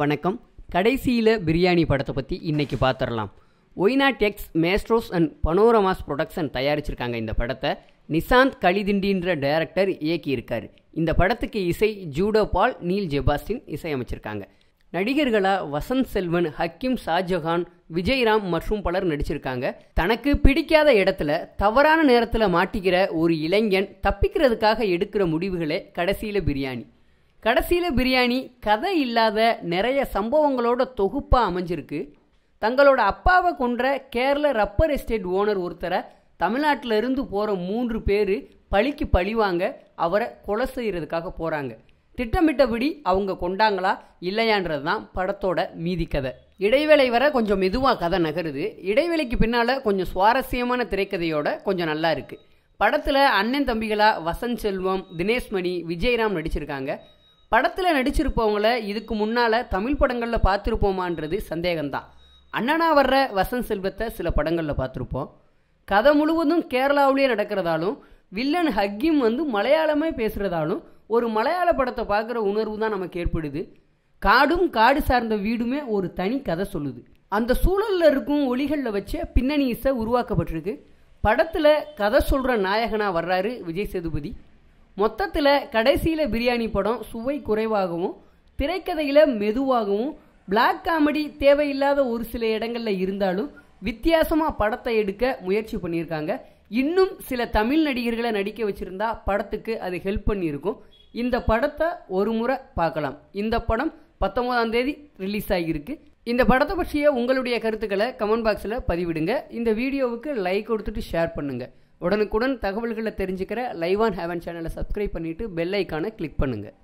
வணக்கம் கடைசியில் பிரியாணி படத்தை பற்றி இன்றைக்கி பார்த்துடலாம் Y not X Maestros and Panoramas production தயாரிச்சிருக்காங்க இந்த படத்தை நிசாந்த் கலிதிண்டின்ற டைரக்டர் இயக்கியிருக்கார் இந்த படத்துக்கு இசை ஜூடோ பால் நீல் ஜெபாஸ்டின் இசையமைச்சிருக்காங்க நடிகர்களாக வசந்த் செல்வன் ஹக்கீம் ஷாஜஹான் விஜய்ராம் மற்றும் பலர் நடிச்சிருக்காங்க தனக்கு பிடிக்காத இடத்துல தவறான நேரத்தில் மாட்டிக்கிற ஒரு இளைஞன் தப்பிக்கிறதுக்காக எடுக்கிற முடிவுகளே கடைசியில் பிரியாணி கடைசியில் பிரியாணி கதை இல்லாத நிறைய சம்பவங்களோட தொகுப்பாக அமைஞ்சிருக்கு தங்களோட அப்பாவை கொன்ற கேரள ரப்பர் எஸ்டேட் ஓனர் ஒருத்தரை தமிழ்நாட்டில் இருந்து போகிற மூன்று பேர் பழிக்கு பழிவாங்க அவரை கொலை செய்கிறதுக்காக போகிறாங்க திட்டமிட்டபடி அவங்க கொண்டாங்களா இல்லையான்றது தான் படத்தோட மீதி கதை இடைவேளை வர கொஞ்சம் மெதுவாக கதை நகருது இடைவேளைக்கு பின்னால் கொஞ்சம் சுவாரஸ்யமான திரைக்கதையோட கொஞ்சம் நல்லா இருக்குது படத்தில் அண்ணன் தம்பிகளாக வசந்த் செல்வம் தினேஷ்மணி விஜயராம் நடிச்சிருக்காங்க படத்தில் நடிச்சிருப்பவங்கள இதுக்கு முன்னால் தமிழ் படங்களில் பார்த்துருப்போமான்றது சந்தேகம்தான் அண்ணனா வர்ற வசந்த் செல்வத்தை சில படங்களில் பார்த்துருப்போம் கதை முழுவதும் கேரளாவிலேயே நடக்கிறதாலும் வில்லன் ஹக்கிம் வந்து மலையாளமே பேசுகிறதாலும் ஒரு மலையாள படத்தை பார்க்குற உணர்வு தான் நமக்கு ஏற்படுது காடும் காடு சார்ந்த வீடுமே ஒரு தனி கதை சொல்லுது அந்த சூழலில் இருக்கும் ஒளிகளில் வச்ச பின்னணி இசை உருவாக்கப்பட்டிருக்கு படத்தில் கதை சொல்கிற நாயகனாக வர்றாரு விஜய் சேதுபதி மொத்தத்தில் கடைசியில் பிரியாணி படம் சுவை குறைவாகவும் திரைக்கதையில் மெதுவாகவும் பிளாக் காமெடி தேவையில்லாத ஒரு சில இடங்களில் இருந்தாலும் வித்தியாசமாக படத்தை எடுக்க முயற்சி பண்ணியிருக்காங்க இன்னும் சில தமிழ் நடிகர்களை நடிக்க வச்சுருந்தா படத்துக்கு அது ஹெல்ப் பண்ணியிருக்கும் இந்த படத்தை ஒரு முறை பார்க்கலாம் இந்த படம் பத்தொம்பதாம் தேதி ரிலீஸ் ஆகியிருக்கு இந்த படத்தை பற்றிய உங்களுடைய கருத்துக்களை கமெண்ட் பாக்ஸில் பதிவிடுங்க இந்த வீடியோவுக்கு லைக் கொடுத்துட்டு ஷேர் பண்ணுங்கள் உடனுக்குடன் தகவல்களை தெரிஞ்சுக்கிற லைவ் ஆன் ஹேவன் சேனலை சப்ஸ்கிரைப் பண்ணிவிட்டு பெல் ஐக்கானை கிளிக் பண்ணுங்கள்